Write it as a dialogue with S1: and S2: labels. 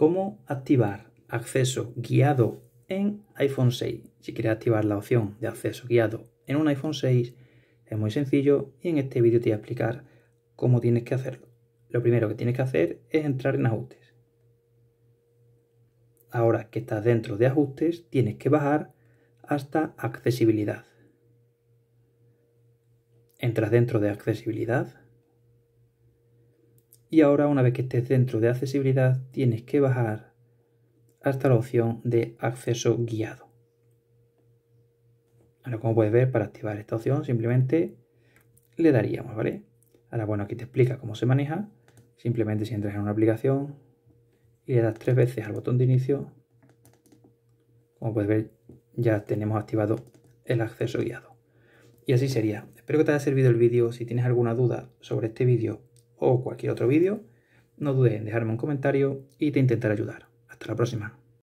S1: cómo activar acceso guiado en iPhone 6. Si quieres activar la opción de acceso guiado en un iPhone 6, es muy sencillo y en este vídeo te voy a explicar cómo tienes que hacerlo. Lo primero que tienes que hacer es entrar en ajustes. Ahora que estás dentro de ajustes, tienes que bajar hasta accesibilidad. Entras dentro de accesibilidad y ahora una vez que estés dentro de accesibilidad tienes que bajar hasta la opción de acceso guiado. Ahora como puedes ver para activar esta opción simplemente le daríamos, ¿vale? Ahora bueno aquí te explica cómo se maneja. Simplemente si entras en una aplicación y le das tres veces al botón de inicio, como puedes ver ya tenemos activado el acceso guiado. Y así sería. Espero que te haya servido el vídeo. Si tienes alguna duda sobre este vídeo o cualquier otro vídeo, no dudes en dejarme un comentario y te intentaré ayudar. Hasta la próxima.